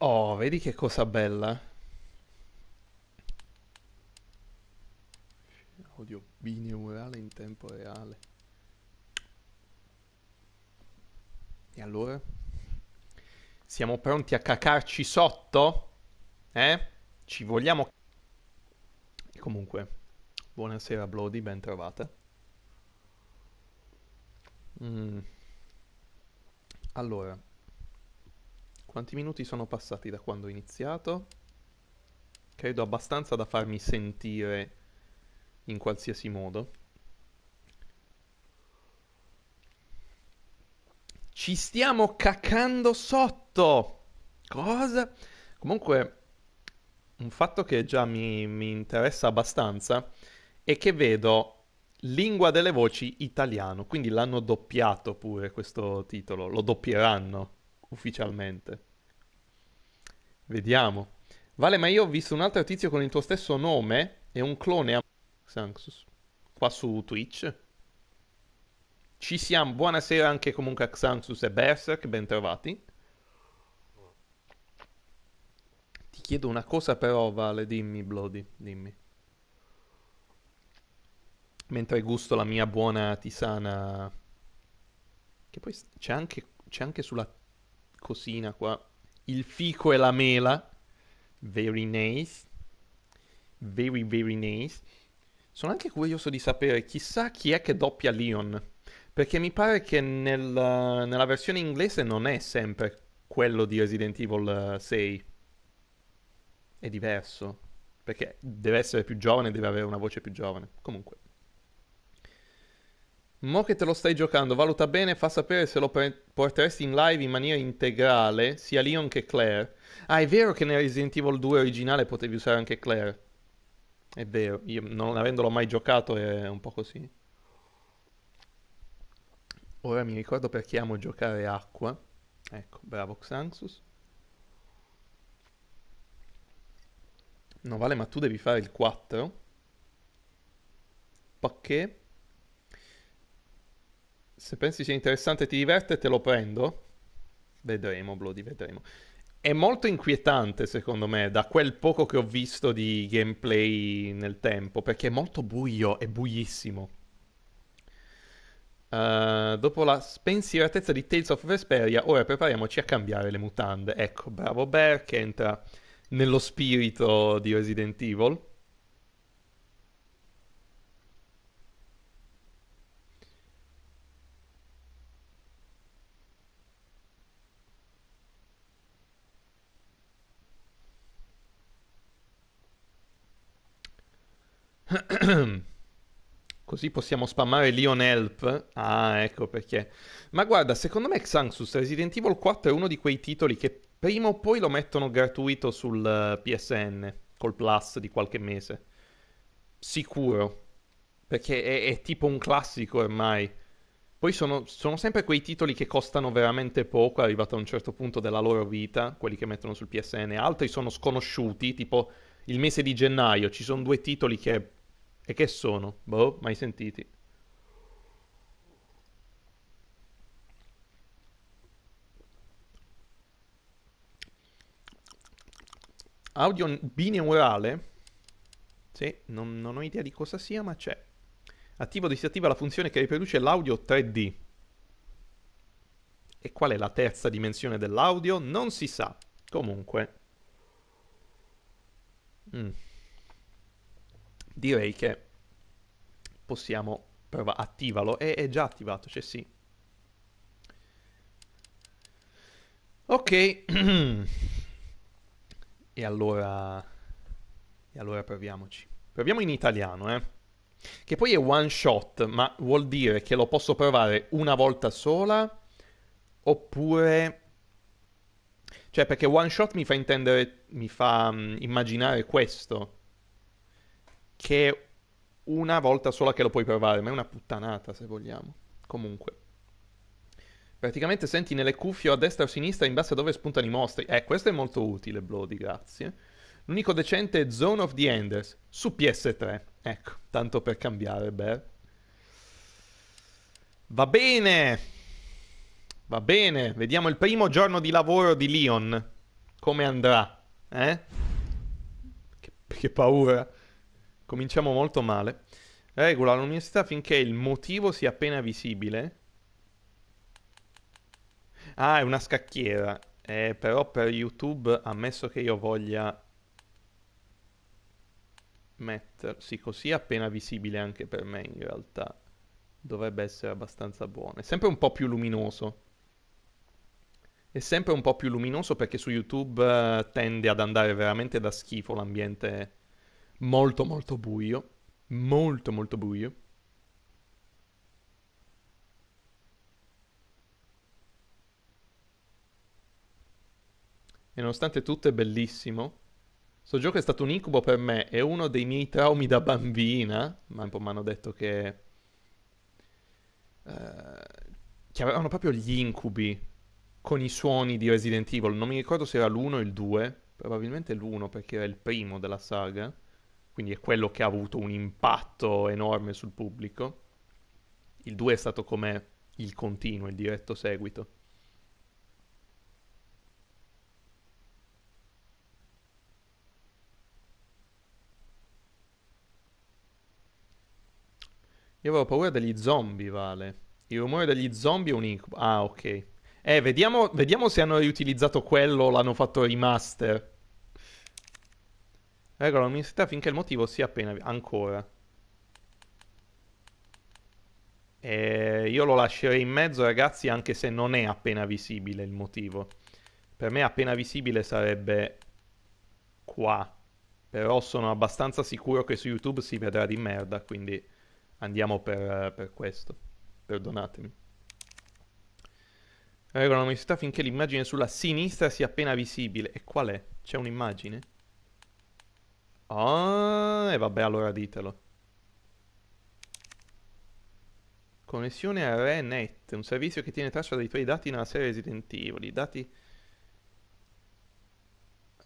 Oh, vedi che cosa bella. Odio Audio binaurale in tempo reale. E allora? Siamo pronti a cacarci sotto? Eh? Ci vogliamo... E comunque, buonasera Bloody, ben trovata. Mm. Allora, quanti minuti sono passati da quando ho iniziato? Credo abbastanza da farmi sentire in qualsiasi modo. Ci stiamo cacando sotto! Cosa? Comunque, un fatto che già mi, mi interessa abbastanza è che vedo lingua delle voci italiano, quindi l'hanno doppiato pure questo titolo, lo doppieranno ufficialmente. Vediamo. Vale, ma io ho visto un altro tizio con il tuo stesso nome e un clone a Xanxus. Qua su Twitch. Ci siamo. Buonasera anche comunque a Xanxus e Berserk, bentrovati. Ti chiedo una cosa però, Vale, dimmi, Bloody, dimmi. Mentre gusto la mia buona tisana... Che poi c'è anche, c'è anche sulla cosina qua il fico e la mela, very nice, very very nice. Sono anche curioso di sapere chissà chi è che doppia Leon, perché mi pare che nel, nella versione inglese non è sempre quello di Resident Evil 6. Eh, è diverso, perché deve essere più giovane, deve avere una voce più giovane. Comunque. Mo che te lo stai giocando, valuta bene fa sapere se lo pre- porteresti in live in maniera integrale, sia Leon che Claire. Ah, è vero che nel Resident Evil 2 originale potevi usare anche Claire. È vero, io non avendolo mai giocato è un po' così. Ora mi ricordo perché amo giocare acqua. Ecco, bravo Xanxus. No, vale, ma tu devi fare il 4. Perché? Se pensi sia interessante e ti diverte, te lo prendo. Vedremo, Bloody, vedremo. È molto inquietante, secondo me, da quel poco che ho visto di gameplay nel tempo, perché è molto buio, è buiissimo. Uh, dopo la spensieratezza di Tales of Vesperia, ora prepariamoci a cambiare le mutande. Ecco, bravo Bear che entra nello spirito di Resident Evil. Così possiamo spammare Leon Help. Ah, ecco perché. Ma guarda, secondo me Xanxus Resident Evil 4 è uno di quei titoli che prima o poi lo mettono gratuito sul eh, PSN, col Plus di qualche mese. Sicuro. Perché è, è tipo un classico ormai. Poi sono, sono, sempre quei titoli che costano veramente poco, arrivato a un certo punto della loro vita, quelli che mettono sul PSN. Altri sono sconosciuti, tipo il mese di gennaio ci sono due titoli che e che sono? Boh, mai sentiti. Audio bineurale? Sì, non, non ho idea di cosa sia, ma c'è. Attiva o disattiva la funzione che riproduce l'audio 3D. E qual è la terza dimensione dell'audio? Non si sa. Comunque. Mm direi che possiamo provare, attivalo, è, è già attivato, cioè sì. Ok, e allora, e allora proviamoci. Proviamo in italiano, eh. Che poi è one shot, ma vuol dire che lo posso provare una volta sola, oppure... Cioè, perché one shot mi fa intendere, mi fa um, immaginare questo che una volta sola che lo puoi provare, ma è una puttanata se vogliamo. Comunque. Praticamente senti nelle cuffie a destra o a sinistra in base a dove spuntano i mostri. Eh, questo è molto utile, Bloody, grazie. L'unico decente è Zone of the Enders su PS3. Ecco, tanto per cambiare, beh. Va bene. Va bene, vediamo il primo giorno di lavoro di Leon. Come andrà? Eh? Che, che paura. Cominciamo molto male. Regola l'università finché il motivo sia appena visibile. Ah, è una scacchiera. Eh, però per YouTube, ammesso che io voglia mettersi così appena visibile anche per me in realtà, dovrebbe essere abbastanza buono. È sempre un po' più luminoso. È sempre un po' più luminoso perché su YouTube eh, tende ad andare veramente da schifo l'ambiente molto molto buio, molto molto buio. E nonostante tutto è bellissimo. questo gioco è stato un incubo per me, è uno dei miei traumi da bambina, ma un po' mi hanno detto che... Uh, che avevano proprio gli incubi con i suoni di Resident Evil. Non mi ricordo se era l'1 o il 2, probabilmente l'1 perché era il primo della saga quindi è quello che ha avuto un impatto enorme sul pubblico. Il 2 è stato come il continuo, il diretto seguito. Io avevo paura degli zombie, Vale. Il rumore degli zombie è un incubo. Ah, ok. Eh, vediamo, vediamo se hanno riutilizzato quello o l'hanno fatto remaster. Regola l'università finché il motivo sia appena... ancora. E io lo lascerei in mezzo, ragazzi, anche se non è appena visibile il motivo. Per me appena visibile sarebbe qua. Però sono abbastanza sicuro che su YouTube si vedrà di merda, quindi andiamo per, per questo. Perdonatemi. Regola l'università finché l'immagine sulla sinistra sia appena visibile. E qual è? C'è un'immagine? Ah, e vabbè, allora ditelo. Connessione a ReNet, un servizio che tiene traccia dei tuoi dati nella serie Resident Evil. I dati...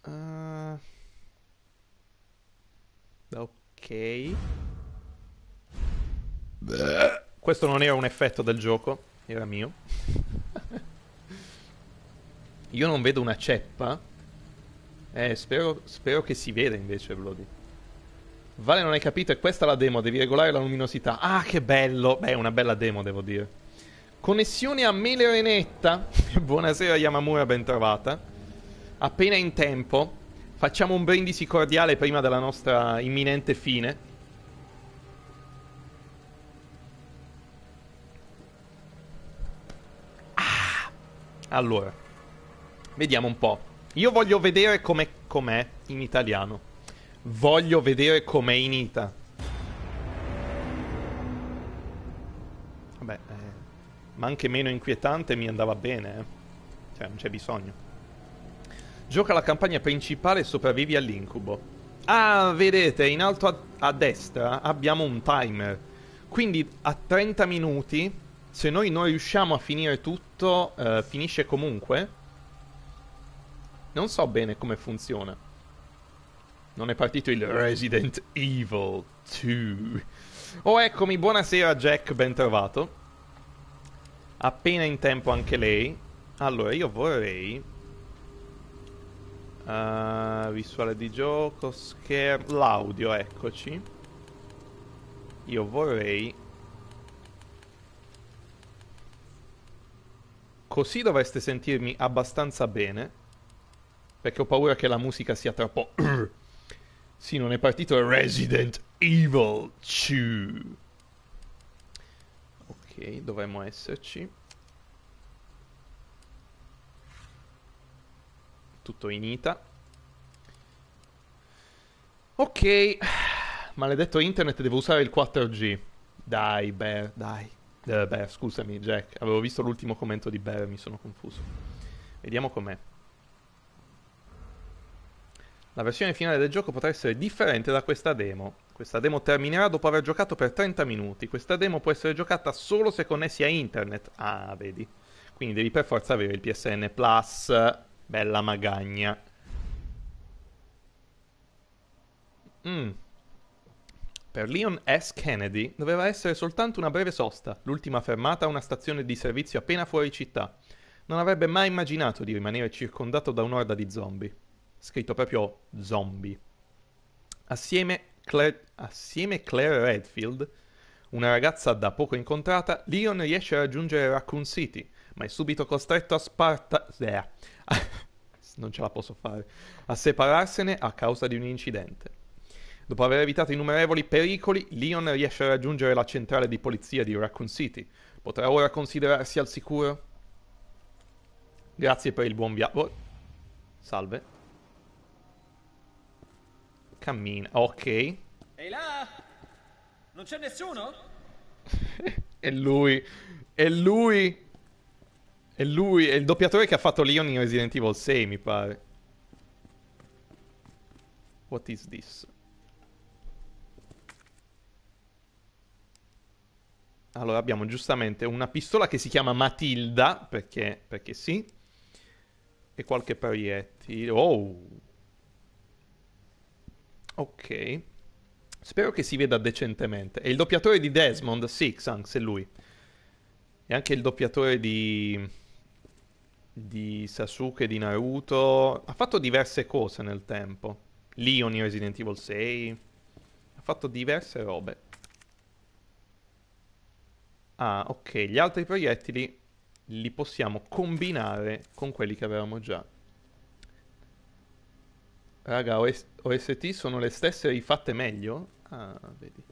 Uh... Ok. Beh. Questo non era un effetto del gioco, era mio. Io non vedo una ceppa eh, spero, spero che si veda invece, Bloody. Vale, non hai capito, è questa la demo, devi regolare la luminosità. Ah, che bello! Beh, una bella demo, devo dire. Connessione a Mele Buonasera, Yamamura, bentrovata. Appena in tempo, facciamo un brindisi cordiale prima della nostra imminente fine. Ah! Allora, vediamo un po'. Io voglio vedere com'è, com'è in italiano. Voglio vedere com'è in Ita. Vabbè, eh, ma anche meno inquietante mi andava bene, eh. Cioè, non c'è bisogno. Gioca la campagna principale e sopravvivi all'incubo. Ah, vedete, in alto a, a destra abbiamo un timer. Quindi a 30 minuti, se noi non riusciamo a finire tutto, eh, finisce comunque non so bene come funziona. Non è partito il Resident Evil 2. Oh, eccomi, buonasera Jack, ben trovato. Appena in tempo anche lei. Allora, io vorrei... Uh, visuale di gioco, schermo... L'audio, eccoci. Io vorrei... Così dovreste sentirmi abbastanza bene perché ho paura che la musica sia troppo... sì, non è partito Resident Evil 2. Ok, dovremmo esserci. Tutto in ita. Ok, maledetto internet, devo usare il 4G. Dai, Bear, dai. Eh, beh, scusami, Jack, avevo visto l'ultimo commento di Bear mi sono confuso. Vediamo com'è. La versione finale del gioco potrà essere differente da questa demo. Questa demo terminerà dopo aver giocato per 30 minuti. Questa demo può essere giocata solo se connessi a internet. Ah, vedi. Quindi devi per forza avere il PSN Plus. Bella magagna. Mm. Per Leon S. Kennedy doveva essere soltanto una breve sosta, l'ultima fermata a una stazione di servizio appena fuori città. Non avrebbe mai immaginato di rimanere circondato da un'orda di zombie scritto proprio zombie. Assieme, Claire, assieme Claire Redfield, una ragazza da poco incontrata, Leon riesce a raggiungere Raccoon City, ma è subito costretto a Sparta... Eh, non ce la posso fare. A separarsene a causa di un incidente. Dopo aver evitato innumerevoli pericoli, Leon riesce a raggiungere la centrale di polizia di Raccoon City. Potrà ora considerarsi al sicuro? Grazie per il buon viaggio. Salve. Cammina. Ok. Ehi là! Non c'è nessuno? è lui. È lui. È lui. È il doppiatore che ha fatto Leon in Resident Evil 6, mi pare. What is this? Allora abbiamo giustamente una pistola che si chiama Matilda, perché, perché sì, e qualche proiettile. Oh! Ok. Spero che si veda decentemente. È il doppiatore di Desmond, sì, Xanx è lui. E anche il doppiatore di... di Sasuke, di Naruto. Ha fatto diverse cose nel tempo. Leon in Resident Evil 6. Ha fatto diverse robe. Ah, ok. Gli altri proiettili li possiamo combinare con quelli che avevamo già. Raga, OST sono le stesse rifatte meglio? Ah, vedi.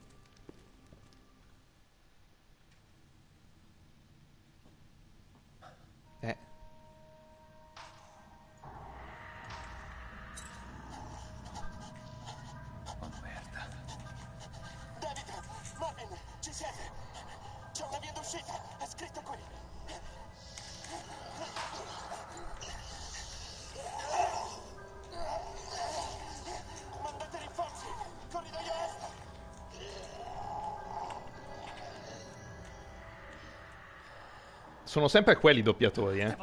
sono sempre quelli i doppiatori, eh. eh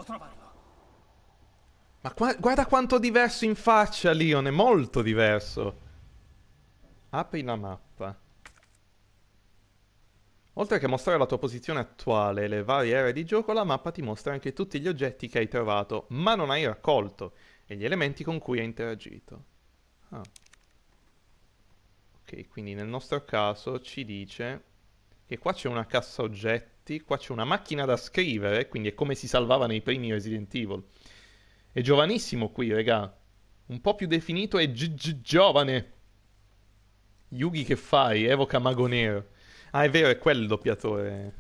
ma qua, guarda quanto diverso in faccia, Leon, è molto diverso. Apri la mappa. Oltre che mostrare la tua posizione attuale e le varie aree di gioco, la mappa ti mostra anche tutti gli oggetti che hai trovato, ma non hai raccolto, e gli elementi con cui hai interagito. Ah. Ok, quindi nel nostro caso ci dice che qua c'è una cassa oggetti oggetti, qua c'è una macchina da scrivere, quindi è come si salvava nei primi Resident Evil. È giovanissimo qui, regà. Un po' più definito è giovane. Yugi che fai? Evoca Mago Nero. Ah, è vero, è quello il doppiatore.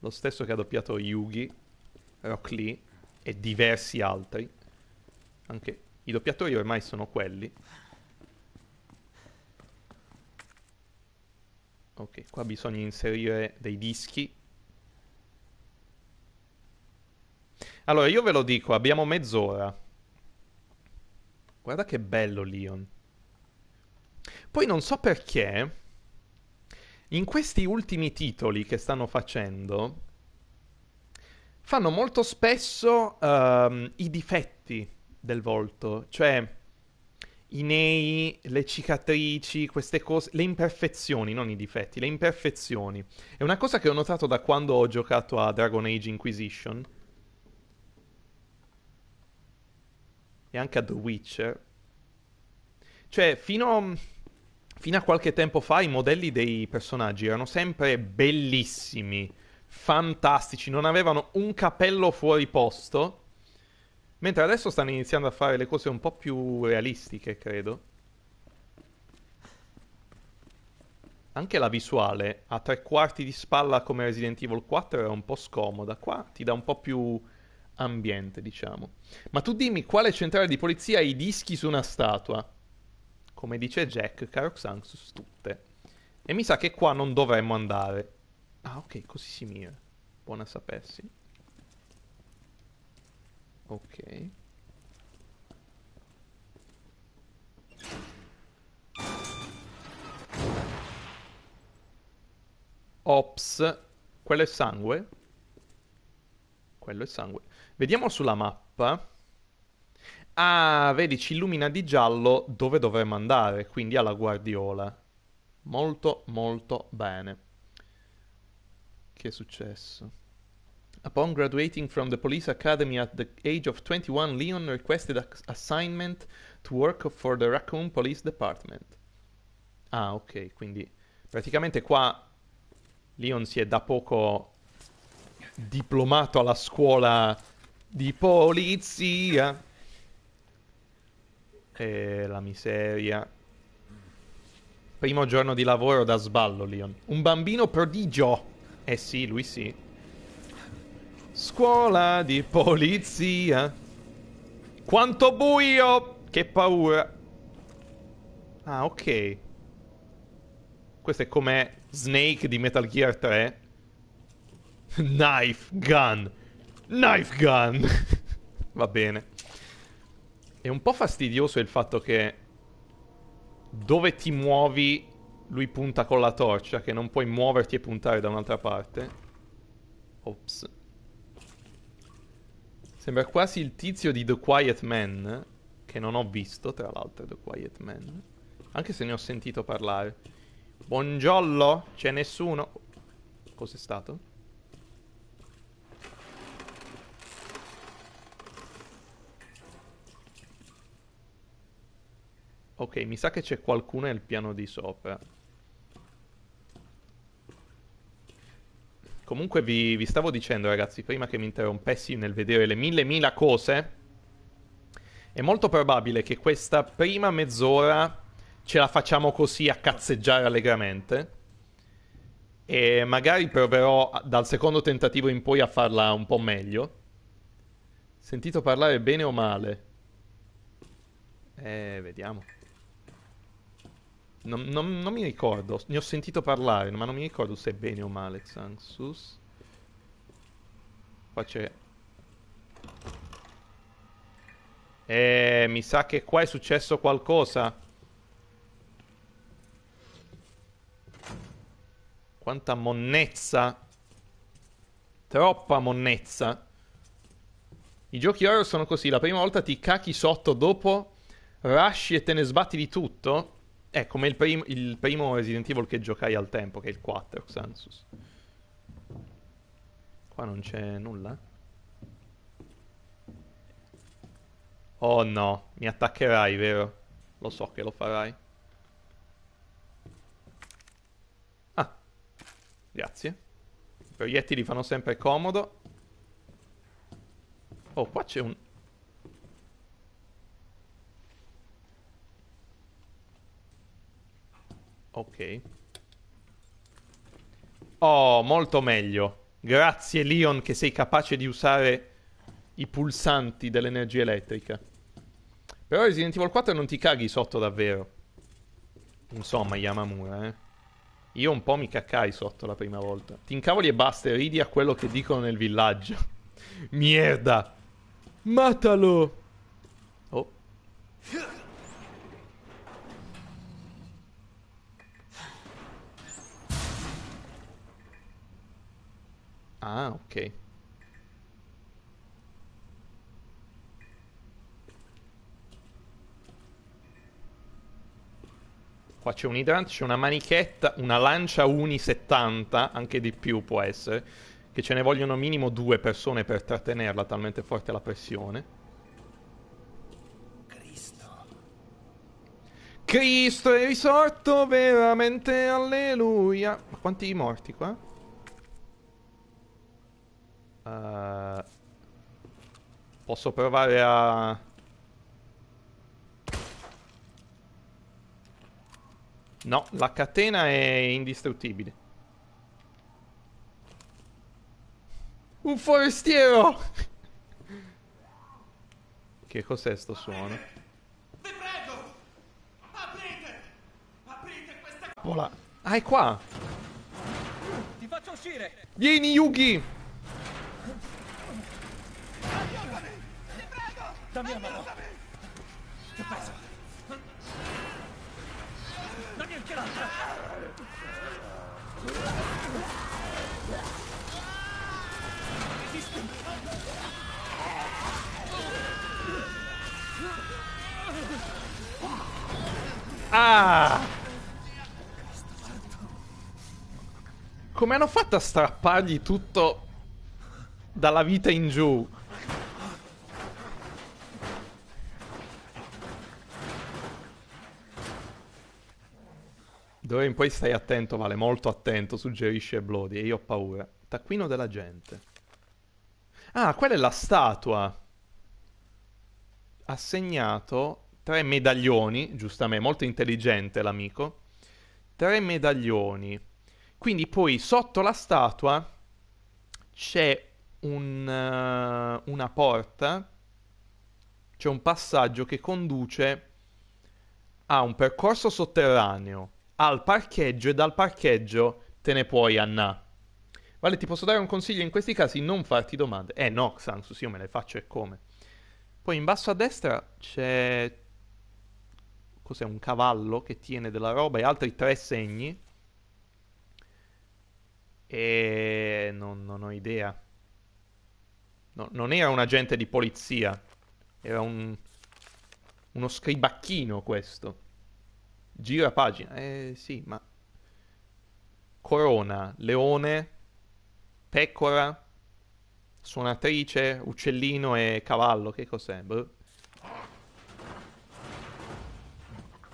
Lo stesso che ha doppiato Yugi, Rock Lee e diversi altri. Anche i doppiatori ormai sono quelli. ok qua bisogna inserire dei dischi allora io ve lo dico abbiamo mezz'ora guarda che bello Leon poi non so perché in questi ultimi titoli che stanno facendo fanno molto spesso um, i difetti del volto cioè i nei, le cicatrici, queste cose, le imperfezioni, non i difetti, le imperfezioni. È una cosa che ho notato da quando ho giocato a Dragon Age Inquisition. E anche a The Witcher. Cioè, fino, fino a qualche tempo fa i modelli dei personaggi erano sempre bellissimi, fantastici, non avevano un capello fuori posto Mentre adesso stanno iniziando a fare le cose un po' più realistiche, credo. Anche la visuale a tre quarti di spalla come Resident Evil 4 era un po' scomoda. Qua ti dà un po' più ambiente, diciamo. Ma tu dimmi quale centrale di polizia ha i dischi su una statua? Come dice Jack, caro Karoxanxus tutte. E mi sa che qua non dovremmo andare. Ah, ok, così si mira. Buona sapessi. Ok. Ops. Quello è sangue. Quello è sangue. Vediamo sulla mappa. Ah, vedi, ci illumina di giallo dove dovremmo andare, quindi alla guardiola. Molto, molto bene. Che è successo? Upon graduating from the police academy at the age of 21, Leon requested an assignment to work for the Raccoon Police Department. Ah, ok, quindi praticamente qua Leon si è da poco diplomato alla scuola di polizia. E la miseria. Primo giorno di lavoro da sballo, Leon. Un bambino prodigio. Eh sì, lui sì. Scuola di polizia. Quanto buio! Che paura. Ah, ok. Questo è come Snake di Metal Gear 3. Knife gun. Knife gun. Va bene. È un po' fastidioso il fatto che dove ti muovi lui punta con la torcia, che non puoi muoverti e puntare da un'altra parte. Ops. Sembra quasi il tizio di The Quiet Man, che non ho visto, tra l'altro, The Quiet Man. Anche se ne ho sentito parlare. Buongiorno, c'è nessuno. Cos'è stato? Ok, mi sa che c'è qualcuno nel piano di sopra. Comunque vi, vi, stavo dicendo, ragazzi, prima che mi interrompessi nel vedere le mille mila cose, è molto probabile che questa prima mezz'ora ce la facciamo così a cazzeggiare allegramente. E magari proverò dal secondo tentativo in poi a farla un po' meglio. Sentito parlare bene o male? Eh, vediamo. Non, non, non, mi ricordo, ne ho sentito parlare, ma non mi ricordo se è bene o male Xansus. Qua c'è... Eh, mi sa che qua è successo qualcosa. Quanta monnezza. Troppa monnezza. I giochi horror sono così, la prima volta ti cachi sotto, dopo rusci e te ne sbatti di tutto. È come il, prim- il, primo Resident Evil che giocai al tempo, che è il 4, Xansus. Qua non c'è nulla? Oh no, mi attaccherai, vero? Lo so che lo farai. Ah, grazie. I proiettili fanno sempre comodo. Oh, qua c'è un... Ok. Oh, molto meglio. Grazie Leon che sei capace di usare i pulsanti dell'energia elettrica. Però Resident Evil 4 non ti caghi sotto davvero. Insomma, Yamamura, eh. Io un po' mi caccai sotto la prima volta. Ti incavoli e basta, ridi a quello che dicono nel villaggio. Mierda! Matalo! Oh. Ah, ok. Qua c'è un idrante, c'è una manichetta, una lancia uni 70, anche di più può essere, che ce ne vogliono minimo due persone per trattenerla, talmente forte la pressione. Cristo. Cristo è risorto veramente, alleluia. Ma quanti morti qua? Uh, posso provare a... No, la catena è indistruttibile. Un forestiero! che cos'è sto suono? Vi prego! Aprite! Aprite questa... Vola! Ah, è qua! Ti faccio uscire! Vieni, Yugi! Dammi la mano! Che peso! Dammi anche l'altra! Ah! Come hanno fatto a strappargli tutto dalla vita in giù? D'ora in poi stai attento, Vale, molto attento, suggerisce Bloody, e io ho paura. Taccuino della gente. Ah, quella è la statua. Ha segnato tre medaglioni, giustamente, molto intelligente l'amico. Tre medaglioni. Quindi poi sotto la statua c'è un, uh, una porta, c'è un passaggio che conduce a un percorso sotterraneo al parcheggio e dal parcheggio te ne puoi annà. Vale, ti posso dare un consiglio in questi casi, non farti domande. Eh no, Xanxus, io me le faccio e come. Poi in basso a destra c'è... Cos'è? Un cavallo che tiene della roba e altri tre segni. E... non, non ho idea. No, non era un agente di polizia. Era un... uno scribacchino questo. Gira pagina. Eh sì, ma... Corona, leone, pecora, suonatrice, uccellino e cavallo. Che cos'è? Boh.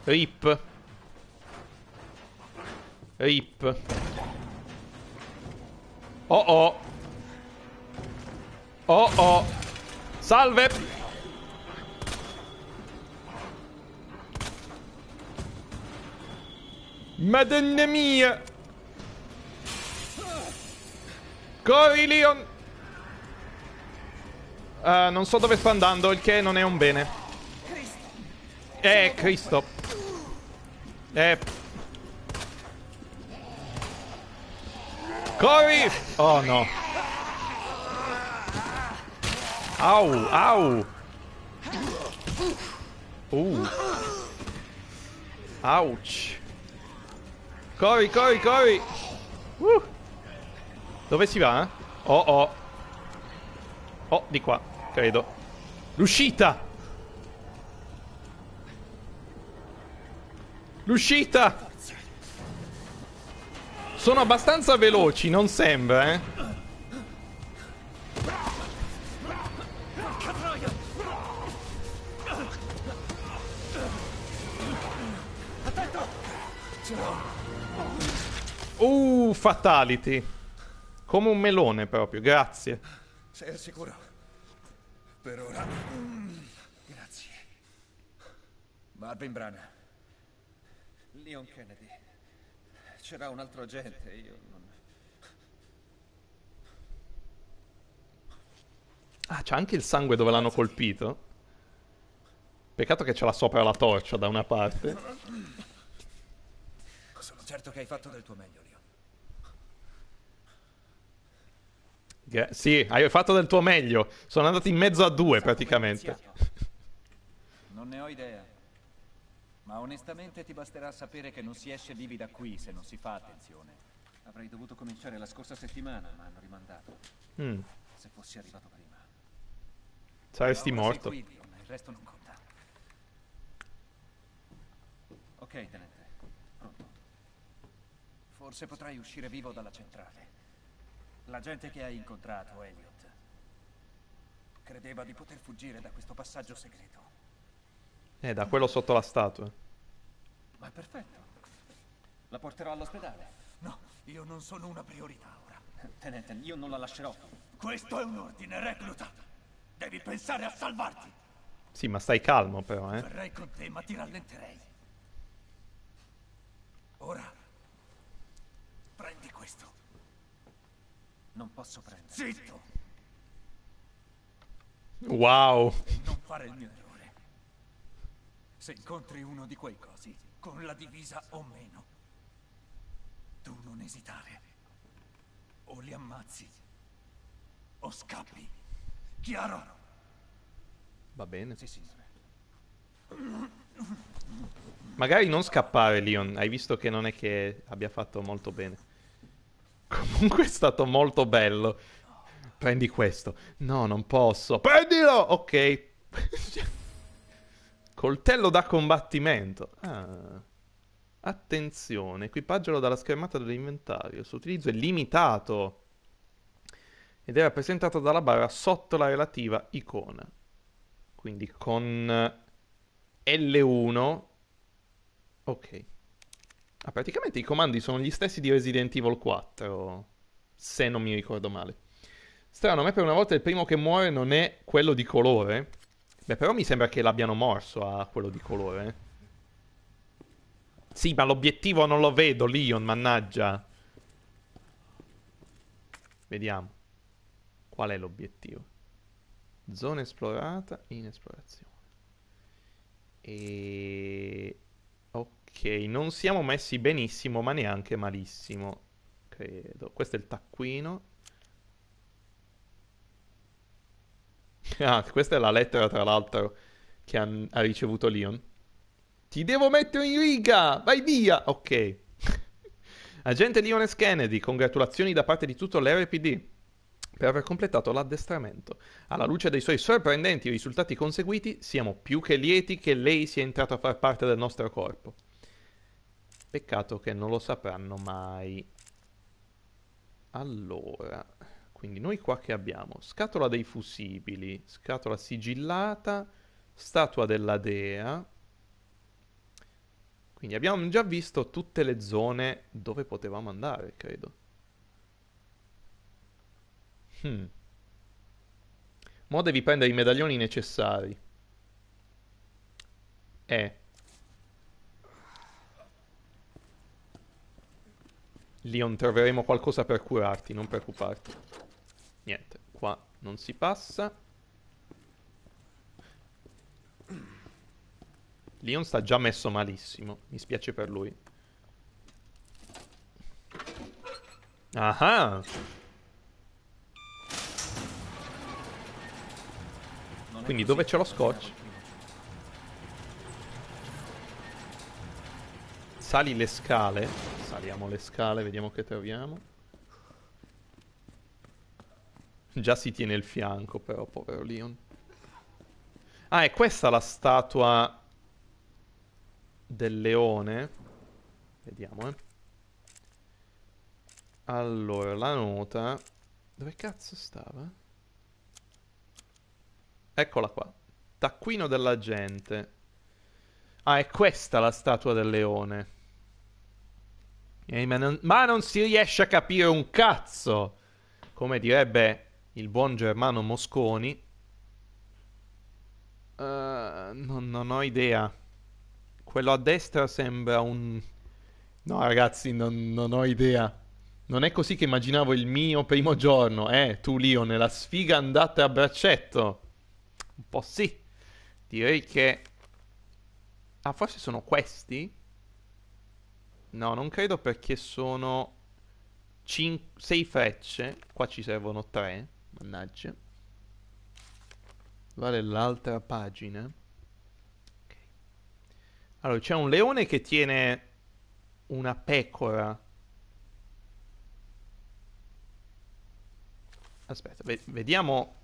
Rip. Rip. Oh oh. Oh oh. Salve! Madonna mia! Corri, Leon! Uh, non so dove sto andando, il che non è un bene. Eh, Cristo. Eh. Corri! Oh no. Au, au. Uh. Ouch. Corri, corri, corri. Uh. Dove si va? Eh? Oh, oh. Oh, di qua, credo. L'uscita! L'uscita! Sono abbastanza veloci, non sembra, eh. Attento! Uh, fatality. Come un melone proprio, grazie. Sei al sicuro? Per ora. Mm, grazie. Marvin Brana. Leon Kennedy. C'era un altro agente, io non... Ah, c'è anche il sangue dove l'hanno colpito. Peccato che ce l'ha sopra la torcia da una parte. Sono certo che hai fatto del tuo meglio lì. sì, hai fatto del tuo meglio. Sono andato in mezzo a due praticamente. Non ne ho idea. Ma onestamente ti basterà sapere che non si esce vivi da qui se non si fa attenzione. Avrei dovuto cominciare la scorsa settimana, ma hanno rimandato. Mm. Se fossi arrivato prima. Saresti no, morto. Qui, il resto non conta. Ok, tenente. Pronto. Forse potrai uscire vivo dalla centrale. La gente che hai incontrato, Elliot, credeva di poter fuggire da questo passaggio segreto. Eh, da quello sotto la statua. Ma è perfetto. La porterò all'ospedale. No, io non sono una priorità ora. Tenente, io non la lascerò. Questo è un ordine, recluta. Devi pensare a salvarti. Sì, ma stai calmo però, eh. Verrei con te, ma ti rallenterei. Ora Non posso prendere. Zitto! Wow. Non fare il mio errore. Se incontri uno di quei cosi, con la divisa o meno, tu non esitare. O li ammazzi, o scappi. Chiaro? Va bene. Sì, signore. Magari non scappare, Leon. Hai visto che non è che abbia fatto molto bene. Comunque è stato molto bello. Prendi questo. No, non posso. Prendilo! Ok. Coltello da combattimento. Ah. Attenzione, equipaggialo dalla schermata dell'inventario. Il suo utilizzo è limitato. Ed è rappresentato dalla barra sotto la relativa icona. Quindi con L1. Ok. Ah, praticamente i comandi sono gli stessi di Resident Evil 4, se non mi ricordo male. Strano, a me per una volta il primo che muore non è quello di colore. Beh, però mi sembra che l'abbiano morso a quello di colore. Sì, ma l'obiettivo non lo vedo, Leon, mannaggia. Vediamo. Qual è l'obiettivo? Zona esplorata in esplorazione. E... Ok, non siamo messi benissimo, ma neanche malissimo, credo. Questo è il taccuino. Ah, questa è la lettera, tra l'altro, che han, ha ricevuto Leon. Ti devo mettere in riga! Vai via! Ok. Agente Leon S. Kennedy, congratulazioni da parte di tutto l'RPD per aver completato l'addestramento. Alla luce dei suoi sorprendenti risultati conseguiti, siamo più che lieti che lei sia entrato a far parte del nostro corpo. Peccato che non lo sapranno mai. Allora, quindi noi qua che abbiamo? Scatola dei fusibili, scatola sigillata, statua della dea. Quindi abbiamo già visto tutte le zone dove potevamo andare, credo. Hmm. Mo devi prendere i medaglioni necessari. Eh. Leon, troveremo qualcosa per curarti, non preoccuparti. Niente, qua non si passa. Leon sta già messo malissimo, mi spiace per lui. Ah! Quindi dove c'è lo scotch? Sali le scale Saliamo le scale, vediamo che troviamo. Già si tiene il fianco però, povero Leon. Ah, è questa la statua del leone? Vediamo, eh. Allora, la nota... Dove cazzo stava? Eccola qua. Taccuino della gente. Ah, è questa la statua del leone. Eh, ma non, ma non si riesce a capire un cazzo, come direbbe il buon Germano Mosconi. Uh, non, non, ho idea. Quello a destra sembra un... No ragazzi, non, non ho idea. Non è così che immaginavo il mio primo giorno, eh? Tu, Leo, nella sfiga andate a braccetto. Un po' sì. Direi che... Ah, forse sono questi? No, non credo perché sono 6 frecce. Qua ci servono 3. Mannaggia. Vale l'altra pagina. Okay. Allora, c'è un leone che tiene una pecora. Aspetta, ve vediamo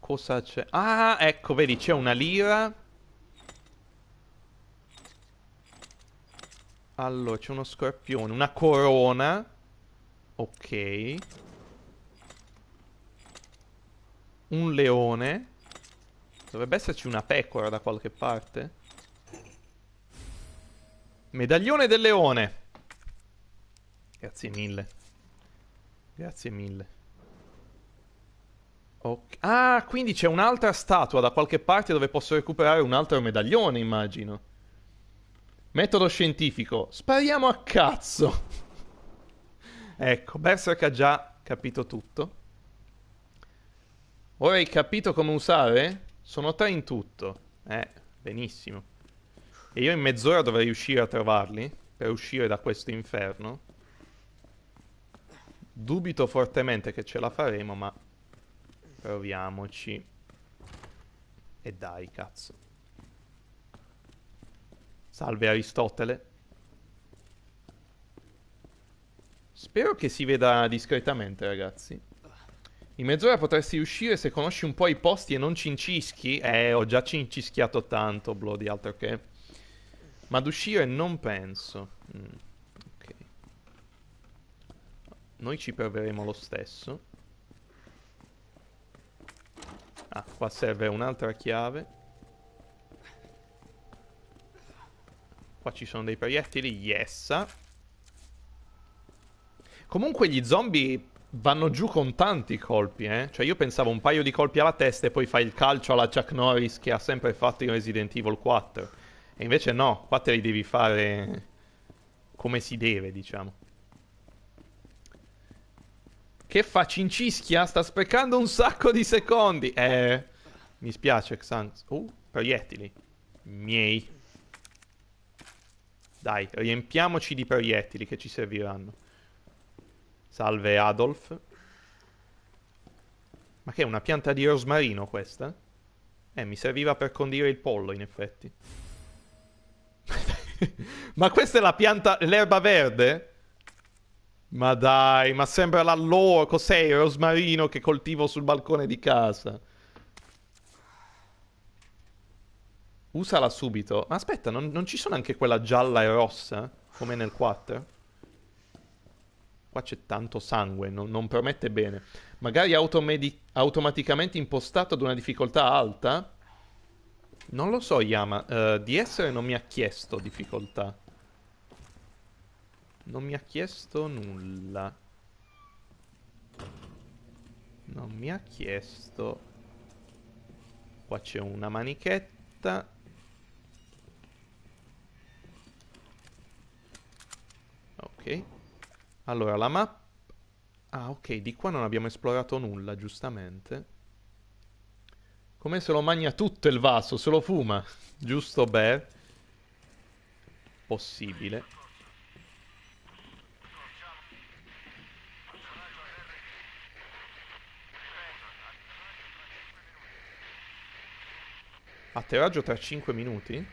cosa c'è. Ah, ecco, vedi, c'è una lira. Allora, c'è uno scorpione, una corona. Ok. Un leone. Dovrebbe esserci una pecora da qualche parte. Medaglione del leone. Grazie mille. Grazie mille. Okay. Ah, quindi c'è un'altra statua da qualche parte dove posso recuperare un altro medaglione, immagino. Metodo scientifico. Spariamo a cazzo. ecco, Berserk ha già capito tutto. Ora hai capito come usare? Sono tre in tutto. Eh, benissimo. E io in mezz'ora dovrei riuscire a trovarli per uscire da questo inferno. Dubito fortemente che ce la faremo, ma proviamoci. E dai, cazzo. Salve Aristotele. Spero che si veda discretamente, ragazzi. In mezz'ora potresti uscire se conosci un po' i posti e non cincischi. Eh, ho già cincischiato tanto, Bloody, altro che. Ma ad uscire non penso. Mm, ok. Noi ci proveremo lo stesso. Ah, qua serve un'altra chiave. Qua ci sono dei proiettili, yes. Comunque gli zombie vanno giù con tanti colpi, eh. Cioè io pensavo un paio di colpi alla testa e poi fai il calcio alla Jack Norris che ha sempre fatto in Resident Evil 4. E invece no, qua te li devi fare come si deve, diciamo. Che fa cincischia? Sta sprecando un sacco di secondi. Eh, mi spiace, Xanx. Uh, proiettili. Miei. Dai, riempiamoci di proiettili che ci serviranno. Salve Adolf. Ma che è una pianta di rosmarino questa? Eh, mi serviva per condire il pollo, in effetti. ma questa è la pianta... l'erba verde? Ma dai, ma sembra l'alloro, cos'è il rosmarino che coltivo sul balcone di casa? Usala subito. Ma aspetta, non, non, ci sono anche quella gialla e rossa? Come nel 4? Qua c'è tanto sangue, non, non promette bene. Magari automedi- automaticamente impostato ad una difficoltà alta? Non lo so, Yama. Uh, di essere non mi ha chiesto difficoltà. Non mi ha chiesto nulla. Non mi ha chiesto... Qua c'è una manichetta. Allora, la mappa... Ah, ok, di qua non abbiamo esplorato nulla, giustamente. Come se lo magna tutto il vaso, se lo fuma. Giusto, beh. Possibile. Atterraggio tra 5 minuti?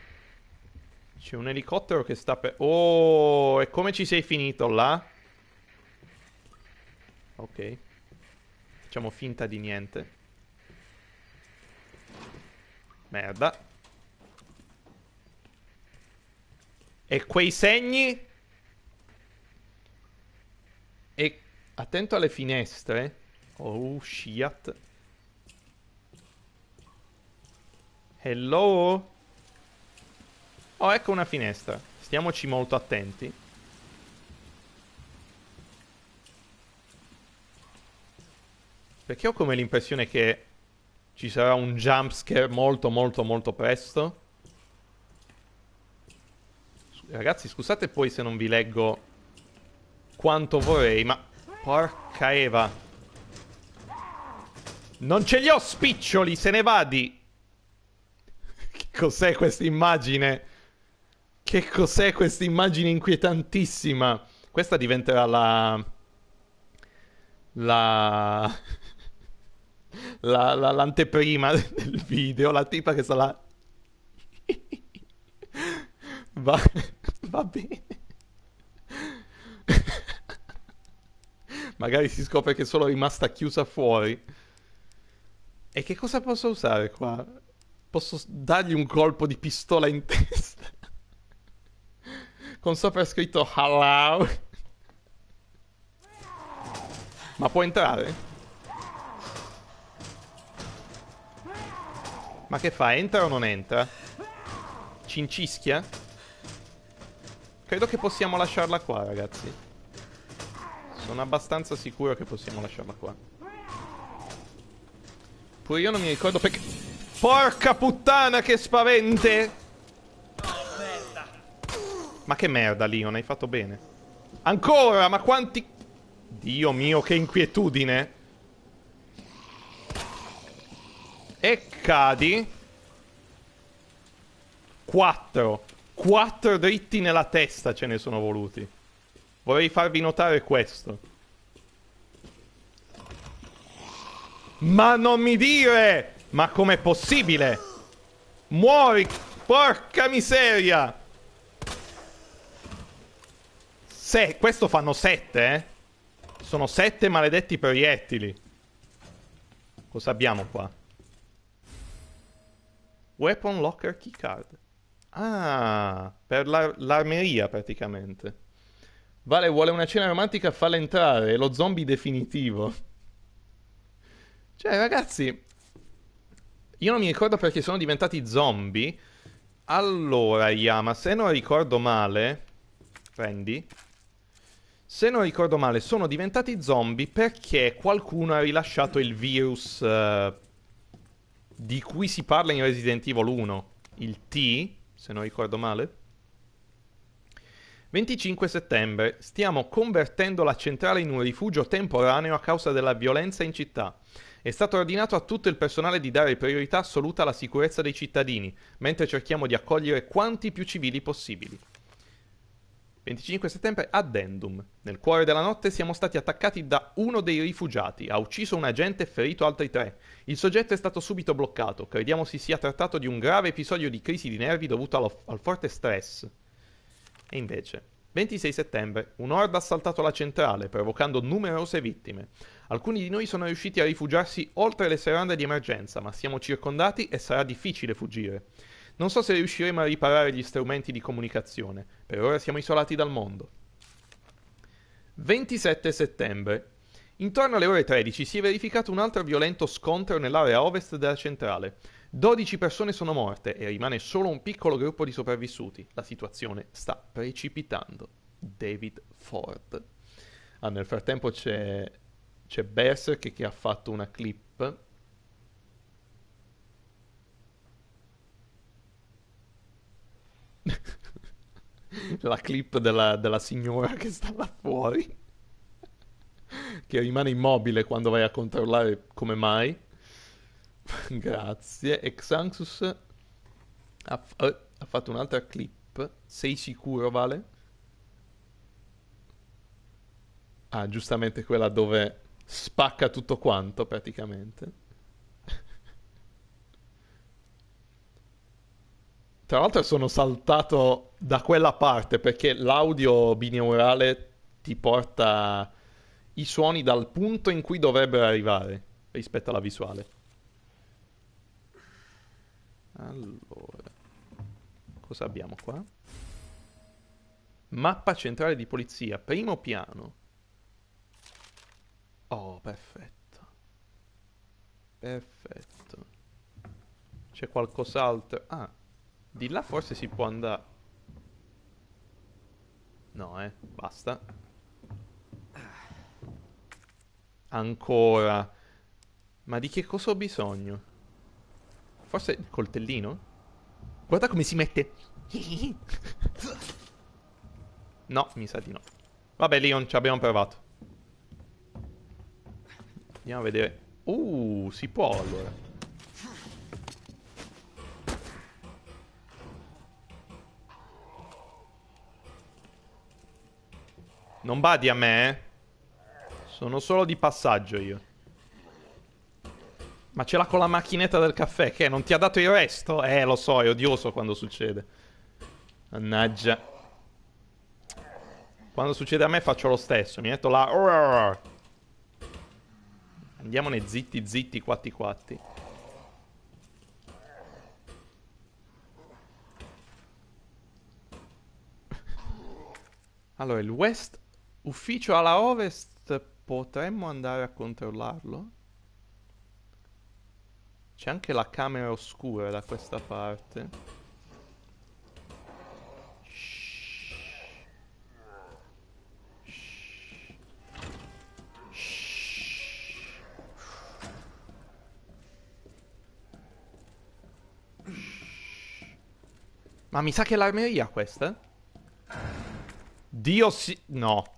C'è un elicottero che sta per... Oh, e come ci sei finito là? Ok. Facciamo finta di niente. Merda. E quei segni... E... Attento alle finestre. Oh, shit. Hello? Oh, ecco una finestra. Stiamoci molto attenti. Perché ho come l'impressione che ci sarà un jumpscare molto molto molto presto. Ragazzi, scusate poi se non vi leggo quanto vorrei, ma... Porca Eva. Non ce li ho spiccioli, se ne vadi! Che cos'è questa immagine? Che cos'è questa immagine inquietantissima? Questa diventerà la... La la, la, l'anteprima del video, la tipa che sarà... Va, va bene. Magari si scopre che è solo rimasta chiusa fuori. E che cosa posso usare qua? Posso dargli un colpo di pistola in testa? Con sopra scritto Hello. Ma può entrare? Ma che fa? Entra o non entra? Cincischia? Credo che possiamo lasciarla qua, ragazzi. Sono abbastanza sicuro che possiamo lasciarla qua. Pure io non mi ricordo perché... Porca puttana che spavente! Ma che merda, Leon, hai fatto bene. Ancora, ma quanti... Dio mio, che inquietudine! E cadi. 4. 4 dritti nella testa ce ne sono voluti. Vorrei farvi notare questo. Ma non mi dire! Ma com'è possibile? Muori! Porca miseria! Se, questo fanno 7, eh? Sono 7 maledetti proiettili. Cosa abbiamo qua? Weapon Locker Keycard. Ah, per l'ar- l'armeria praticamente. Vale, vuole una cena romantica, falla entrare, è lo zombie definitivo. Cioè, ragazzi, io non mi ricordo perché sono diventati zombie. Allora, Yama, se non ricordo male, prendi. Se non ricordo male, sono diventati zombie perché qualcuno ha rilasciato il virus uh, di cui si parla in Resident Evil 1, il T, se non ricordo male. 25 settembre. Stiamo convertendo la centrale in un rifugio temporaneo a causa della violenza in città. È stato ordinato a tutto il personale di dare priorità assoluta alla sicurezza dei cittadini, mentre cerchiamo di accogliere quanti più civili possibili. 25 settembre, addendum. Nel cuore della notte siamo stati attaccati da uno dei rifugiati, ha ucciso un agente e ferito altri tre. Il soggetto è stato subito bloccato, crediamo si sia trattato di un grave episodio di crisi di nervi dovuto allo, al forte stress. E invece, 26 settembre, un horde ha assaltato la centrale, provocando numerose vittime. Alcuni di noi sono riusciti a rifugiarsi oltre le serrande di emergenza, ma siamo circondati e sarà difficile fuggire. Non so se riusciremo a riparare gli strumenti di comunicazione, per ora siamo isolati dal mondo. 27 settembre. Intorno alle ore 13 si è verificato un altro violento scontro nell'area ovest della centrale. 12 persone sono morte e rimane solo un piccolo gruppo di sopravvissuti. La situazione sta precipitando. David Ford. Ah, nel frattempo c'è, c'è Berserk che ha fatto una clip la clip della, della signora che sta là fuori, che rimane immobile quando vai a controllare come mai. Grazie. E Xanxus ha, f- eh, ha fatto un'altra clip. Sei sicuro, Vale? Ah, giustamente quella dove spacca tutto quanto praticamente. Tra l'altro sono saltato da quella parte perché l'audio bineurale ti porta i suoni dal punto in cui dovrebbero arrivare rispetto alla visuale. Allora, cosa abbiamo qua? Mappa centrale di polizia, primo piano. Oh, perfetto. Perfetto. C'è qualcos'altro? Ah. Di là forse si può andare... No, eh, basta. Ancora. Ma di che cosa ho bisogno? Forse il coltellino? Guarda come si mette. no, mi sa di no. Vabbè, Leon, ci abbiamo provato. Andiamo a vedere. Uh, si può allora. Non badi a me, eh? Sono solo di passaggio io. Ma ce l'ha con la macchinetta del caffè, che non ti ha dato il resto? Eh, lo so, è odioso quando succede. Mannaggia. Quando succede a me faccio lo stesso. Mi metto là... Andiamone zitti, zitti, quatti, quatti. Allora, il West Ufficio alla ovest, potremmo andare a controllarlo? C'è anche la camera oscura da questa parte. Shh. Ma mi sa che è l'armeria questa? Dio si... No.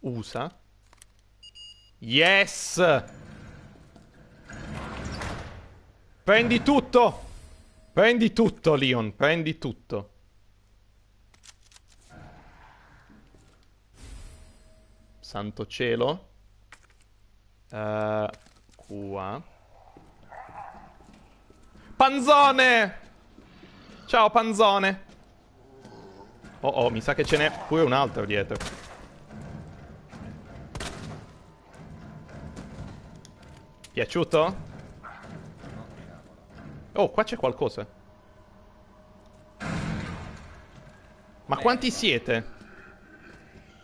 Usa. Yes! Prendi tutto! Prendi tutto, Leon, prendi tutto. Santo cielo. Uh, qua. Panzone! Ciao, Panzone! Oh oh, mi sa che ce n'è pure un altro dietro. Piaciuto? Oh, qua c'è qualcosa. Ma quanti siete?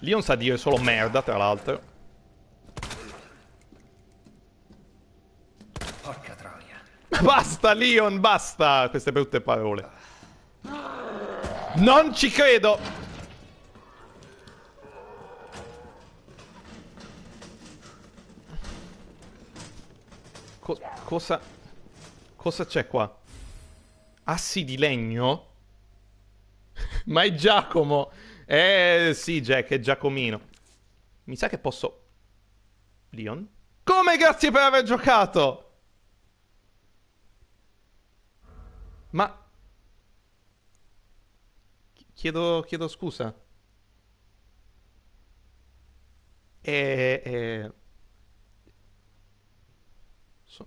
Leon sa dire solo merda, tra l'altro. Porca troia. Basta, Leon, basta! Queste brutte parole. Non ci credo! cosa... Cosa c'è qua? Assi di legno? Ma è Giacomo! Eh sì, Jack, è Giacomino. Mi sa che posso... Leon? Come grazie per aver giocato! Ma... Chiedo, chiedo scusa. Eh... eh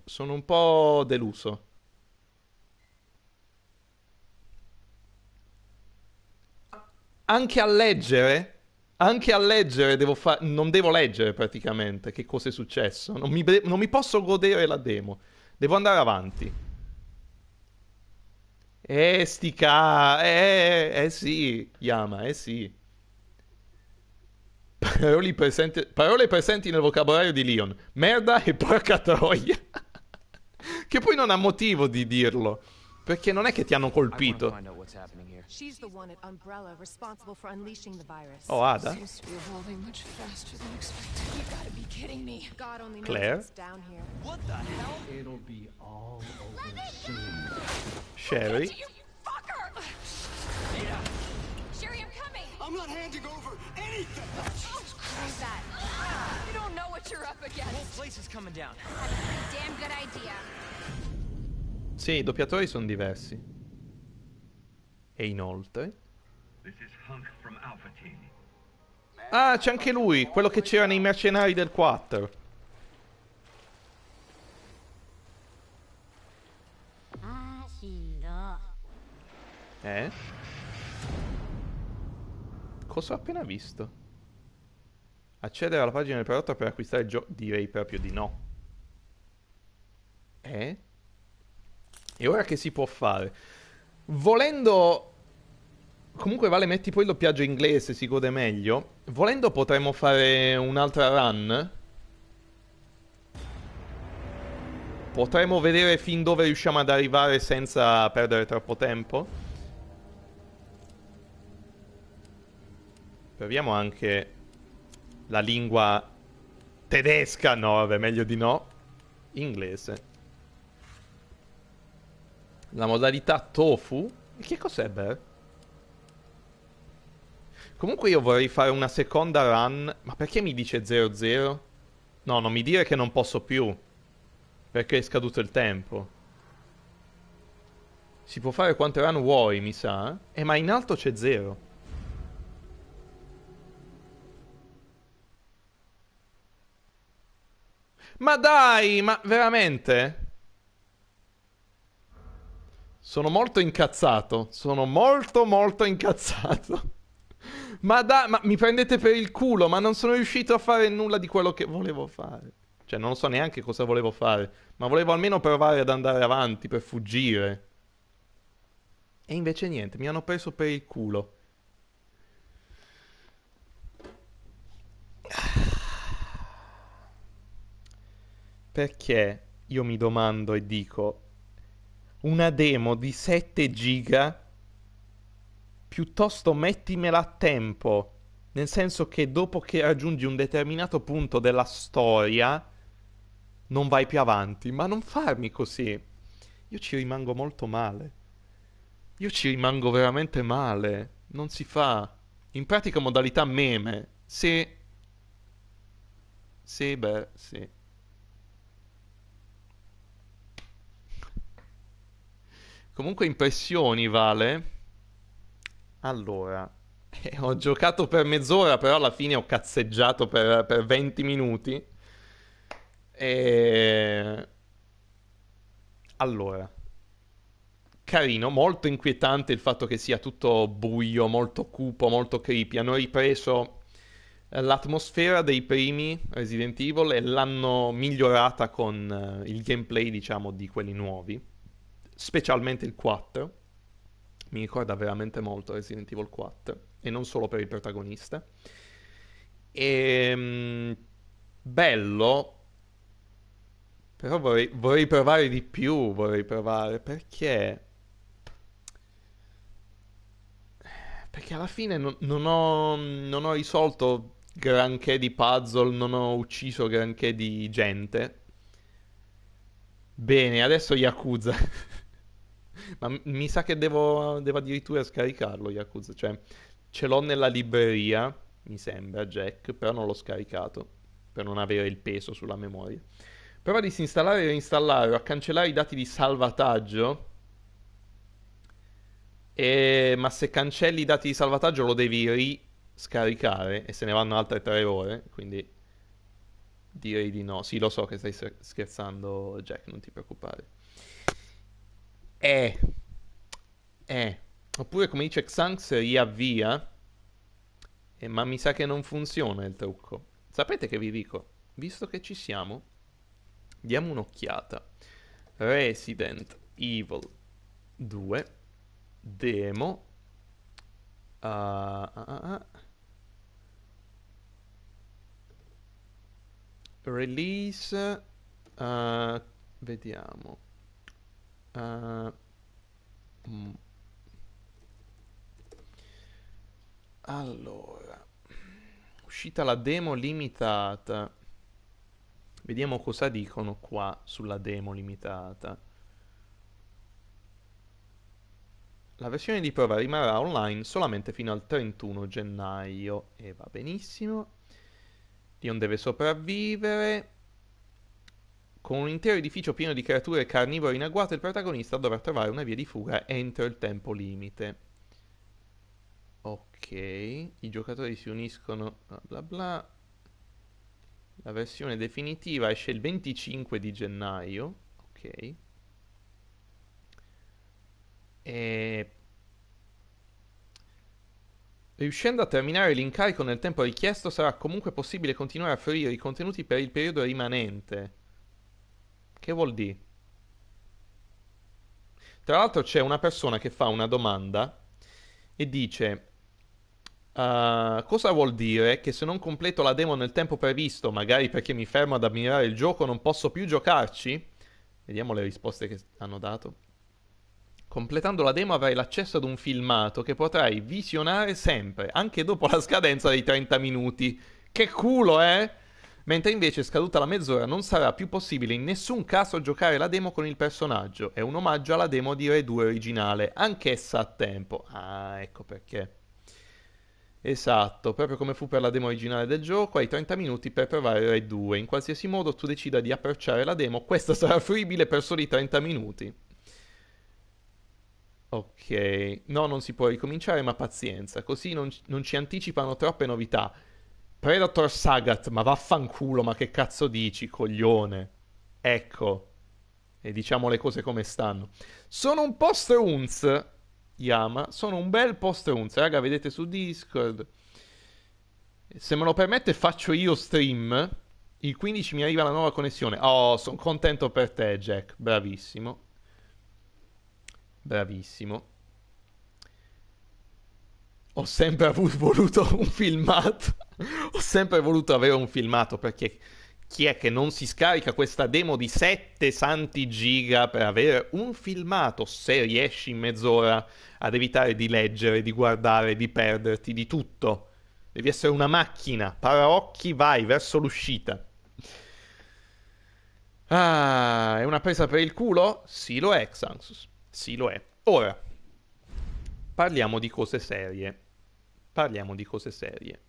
sono un po' deluso. Anche a leggere, anche a leggere devo fa- non devo leggere praticamente che cosa è successo. Non mi, be- non mi posso godere la demo. Devo andare avanti. Eh, stica, eh, eh sì, Yama, eh sì. Parole presenti, parole presenti nel vocabolario di Leon. Merda e porca troia. che poi non ha motivo di dirlo. Perché non è che ti hanno colpito. Oh, Ada. Claire. Sherry. I'm not handing over anything! Oh, Jesus Christ! that? You don't know what you're up against! The whole place is coming down. That's a damn good idea. Sì, i doppiatori sono diversi. E inoltre... Ah, c'è anche lui, quello che c'era nei mercenari del 4. Ah, eh? Cosa ho appena visto? Accedere alla pagina del prodotto per acquistare il gioco? Direi proprio di no. Eh? E ora che si può fare? Volendo... Comunque vale, metti poi il doppiaggio inglese, si gode meglio. Volendo potremmo fare un'altra run. Potremmo vedere fin dove riusciamo ad arrivare senza perdere troppo tempo. Proviamo anche la lingua tedesca. No, vabbè, meglio di no. Inglese. La modalità tofu. che cos'è, Bear? Comunque io vorrei fare una seconda run. Ma perché mi dice 00? No, non mi dire che non posso più. Perché è scaduto il tempo. Si può fare quante run vuoi, mi sa. Eh, eh ma in alto c'è 0. Ma dai, ma veramente? Sono molto incazzato. Sono molto, molto incazzato. ma, da, ma mi prendete per il culo, ma non sono riuscito a fare nulla di quello che volevo fare. Cioè, non so neanche cosa volevo fare, ma volevo almeno provare ad andare avanti per fuggire. E invece niente, mi hanno preso per il culo. Ah. perché io mi domando e dico una demo di 7 giga piuttosto mettimela a tempo nel senso che dopo che raggiungi un determinato punto della storia non vai più avanti ma non farmi così io ci rimango molto male io ci rimango veramente male non si fa in pratica modalità meme se sì, beh, sì. Comunque impressioni, Vale. Allora, eh, ho giocato per mezz'ora, però alla fine ho cazzeggiato per, per 20 minuti. E... Allora, carino, molto inquietante il fatto che sia tutto buio, molto cupo, molto creepy. Hanno ripreso eh, l'atmosfera dei primi Resident Evil e l'hanno migliorata con eh, il gameplay, diciamo, di quelli nuovi specialmente il 4, mi ricorda veramente molto Resident Evil 4, e non solo per il protagonista. E, ehm, bello, però vorrei, vorrei, provare di più, vorrei provare, perché... Perché alla fine non, non, ho, non ho risolto granché di puzzle, non ho ucciso granché di gente. Bene, adesso Yakuza. Ma mi sa che devo, devo addirittura scaricarlo Yakuza, cioè ce l'ho nella libreria, mi sembra, Jack, però non l'ho scaricato per non avere il peso sulla memoria. Prova a disinstallare e reinstallare o a cancellare i dati di salvataggio. E... Ma se cancelli i dati di salvataggio lo devi riscaricare e se ne vanno altre tre ore, quindi direi di no. Sì, lo so che stai scherzando, Jack, non ti preoccupare. Eh. Eh. Oppure come dice Xanx, riavvia. Eh, ma mi sa che non funziona il trucco. Sapete che vi dico? Visto che ci siamo, diamo un'occhiata. Resident Evil 2 demo uh, uh, uh. release ah, vediamo Uh, mm. Allora, uscita la demo limitata. Vediamo cosa dicono qua sulla demo limitata. La versione di prova rimarrà online solamente fino al 31 gennaio e va benissimo. Dion deve sopravvivere. Con un intero edificio pieno di creature carnivore in agguato, il protagonista dovrà trovare una via di fuga entro il tempo limite. Ok, i giocatori si uniscono bla bla bla. La versione definitiva esce il 25 di gennaio. Ok. E... Riuscendo a terminare l'incarico nel tempo richiesto sarà comunque possibile continuare a fruire i contenuti per il periodo rimanente. Che vuol dire? Tra l'altro c'è una persona che fa una domanda e dice uh, cosa vuol dire che se non completo la demo nel tempo previsto, magari perché mi fermo ad ammirare il gioco, non posso più giocarci? Vediamo le risposte che hanno dato. Completando la demo avrai l'accesso ad un filmato che potrai visionare sempre, anche dopo la scadenza dei 30 minuti. Che culo, eh? mentre invece scaduta la mezz'ora non sarà più possibile in nessun caso giocare la demo con il personaggio, è un omaggio alla demo di Re 2 originale, anch'essa a tempo. Ah, ecco perché. Esatto, proprio come fu per la demo originale del gioco, hai 30 minuti per provare Re 2, in qualsiasi modo tu decida di approcciare la demo, questa sarà fruibile per soli 30 minuti. Ok, no, non si può ricominciare, ma pazienza, così non, non, ci anticipano troppe novità. Predator Sagat, ma vaffanculo, ma che cazzo dici, coglione? Ecco, e diciamo le cose come stanno. Sono un post strunz, Yama, sono un bel post strunz, raga, vedete su Discord. Se me lo permette faccio io stream, il 15 mi arriva la nuova connessione. Oh, sono contento per te, Jack, bravissimo. Bravissimo. Ho sempre avuto, voluto un filmato. Ho sempre voluto avere un filmato perché chi è che non si scarica questa demo di 7 santi giga per avere un filmato se riesci in mezz'ora ad evitare di leggere, di guardare, di perderti, di tutto? Devi essere una macchina, paraocchi, vai verso l'uscita. Ah, è una presa per il culo? Sì lo è, Xanxus. Sì lo è. Ora, parliamo di cose serie. Parliamo di cose serie.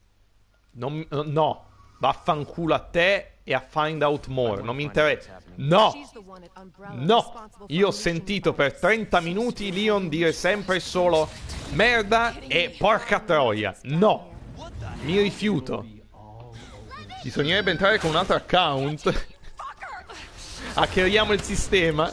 Non, no, vaffanculo a te e a Find Out More. Non mi interessa. No! No! Io ho sentito per 30 minuti Leon dire sempre solo merda e porca troia. No! Mi rifiuto. Bisognerebbe entrare con un altro account. Hackeriamo il sistema.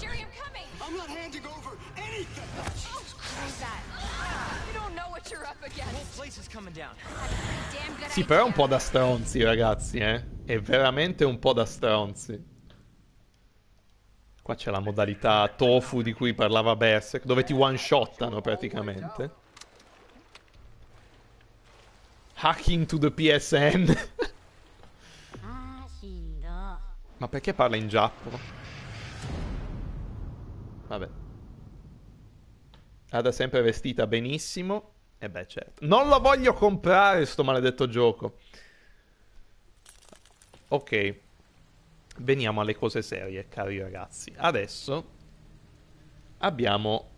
Sì, però è un po' da stronzi, ragazzi, eh. È veramente un po' da stronzi. Qua c'è la modalità tofu di cui parlava Berserk, dove ti one-shottano praticamente. Hacking to the PSN. Ma perché parla in giapponese? Vabbè. Ada sempre vestita benissimo. E eh beh, certo. Non lo voglio comprare sto maledetto gioco. Ok. Veniamo alle cose serie, cari ragazzi. Adesso abbiamo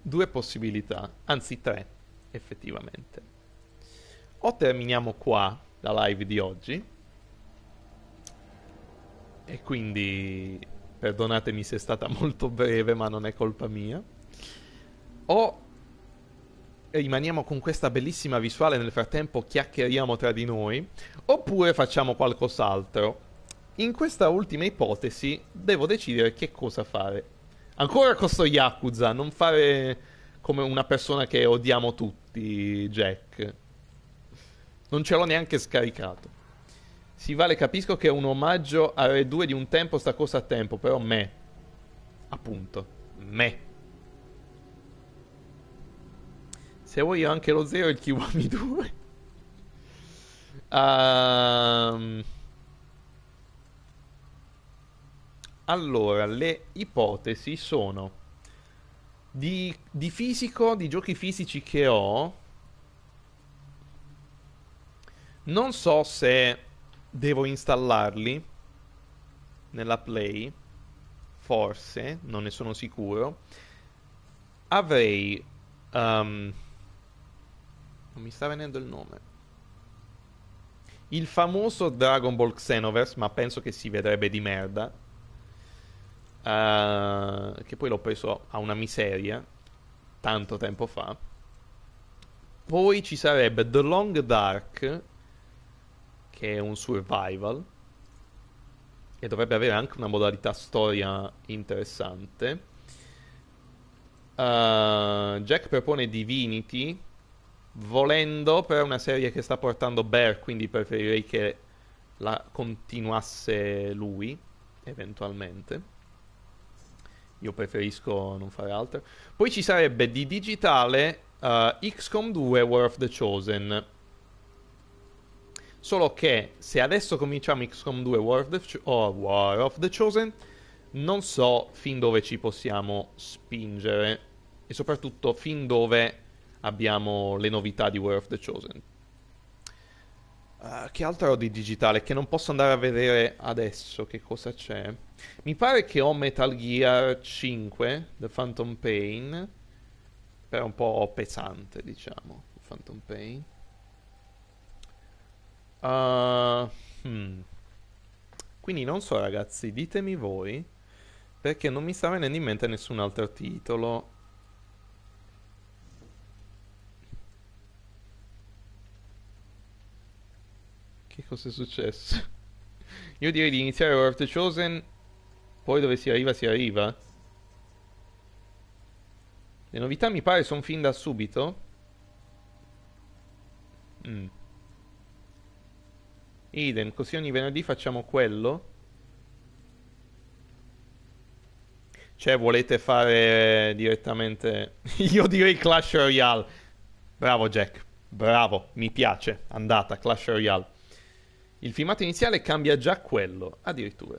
due possibilità, anzi tre, effettivamente. O terminiamo qua la live di oggi. E quindi perdonatemi se è stata molto breve, ma non è colpa mia. O rimaniamo con questa bellissima visuale nel frattempo chiacchieriamo tra di noi, oppure facciamo qualcos'altro. In questa ultima ipotesi devo decidere che cosa fare. Ancora con sto Yakuza, non fare come una persona che odiamo tutti, Jack. Non ce l'ho neanche scaricato. Si vale, capisco che è un omaggio a Re 2 di un tempo sta cosa a tempo, però me. Appunto, me. Se vuoi anche lo 0 e il Kiwami 2. um... Allora, le ipotesi sono di, di fisico, di giochi fisici che ho. Non so se devo installarli nella Play, forse, non ne sono sicuro. Avrei um, non mi sta venendo il nome. Il famoso Dragon Ball Xenoverse, ma penso che si vedrebbe di merda. Uh, che poi l'ho preso a una miseria tanto tempo fa. Poi ci sarebbe The Long Dark, che è un survival, e dovrebbe avere anche una modalità storia interessante. Uh, Jack propone Divinity, volendo, però è una serie che sta portando Bear, quindi preferirei che la continuasse lui, eventualmente. Io preferisco non fare altro. Poi ci sarebbe di digitale uh, eh, XCOM 2 War of the Chosen. Solo che se adesso cominciamo XCOM 2 War of the, Ch- oh, War of the Chosen, non so fin dove ci possiamo spingere e soprattutto fin dove abbiamo le novità di War of the Chosen. Uh, che altro ho di digitale che non posso andare a vedere adesso? Che cosa c'è? Mi pare che ho Metal Gear 5, The Phantom Pain, però un po' pesante, diciamo, Phantom Pain. Uh, hmm. Quindi non so ragazzi, ditemi voi, perché non mi sta venendo in mente nessun altro titolo Che cosa è successo? Io direi di iniziare War the Chosen, poi dove si arriva si arriva. Le novità mi pare sono fin da subito. Mm. Idem, così ogni venerdì facciamo quello. Cioè, volete fare direttamente... Io direi Clash Royale. Bravo Jack, bravo, mi piace. Andata, Clash Royale. Il filmato iniziale cambia già quello, addirittura.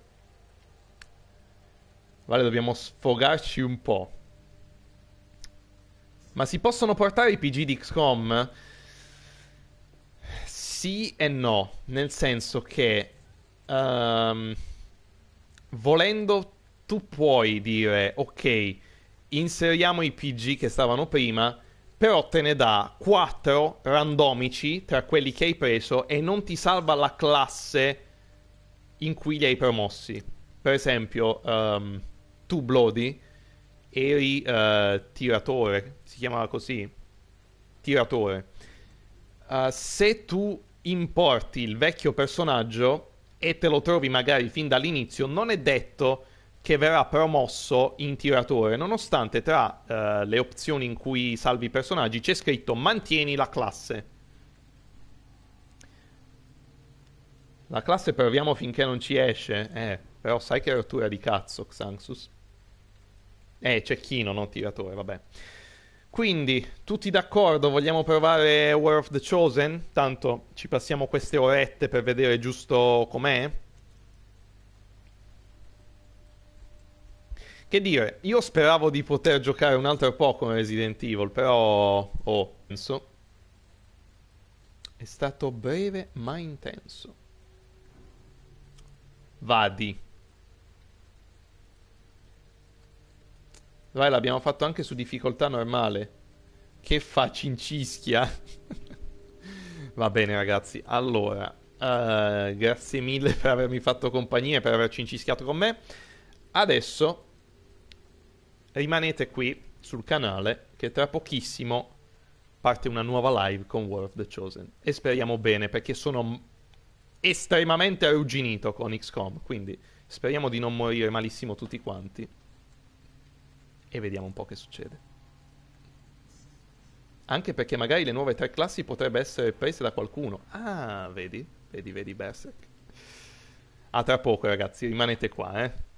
Vale, dobbiamo sfogarci un po'. Ma si possono portare i PG di XCOM? Sì e no, nel senso che... Um, volendo tu puoi dire, ok, inseriamo i PG che stavano prima però te ne dà 4 randomici tra quelli che hai preso e non ti salva la classe in cui li hai promossi. Per esempio, um, tu Bloody eri uh, tiratore, si chiamava così, tiratore. Uh, se tu importi il vecchio personaggio e te lo trovi magari fin dall'inizio, non è detto che che verrà promosso in tiratore, nonostante tra eh, le opzioni in cui salvi i personaggi c'è scritto mantieni la classe. La classe proviamo finché non ci esce, eh, però sai che rottura di cazzo, Xanxus. Eh, c'è Kino, non tiratore, vabbè. Quindi, tutti d'accordo, vogliamo provare War of the Chosen? Tanto ci passiamo queste orette per vedere giusto com'è. Che dire, io speravo di poter giocare un altro po' con Resident Evil, però... Oh, penso... È stato breve ma intenso. Vadi. Vai, l'abbiamo fatto anche su difficoltà normale. Che fa cincischia. Va bene, ragazzi. Allora, uh, grazie mille per avermi fatto compagnia e per aver cincischiato con me. Adesso rimanete qui sul canale che tra pochissimo parte una nuova live con War of the Chosen e speriamo bene perché sono estremamente arrugginito con XCOM, quindi speriamo di non morire malissimo tutti quanti e vediamo un po' che succede. Anche perché magari le nuove tre classi potrebbero essere prese da qualcuno. Ah, vedi? Vedi, vedi Berserk. A tra poco ragazzi, rimanete qua, eh.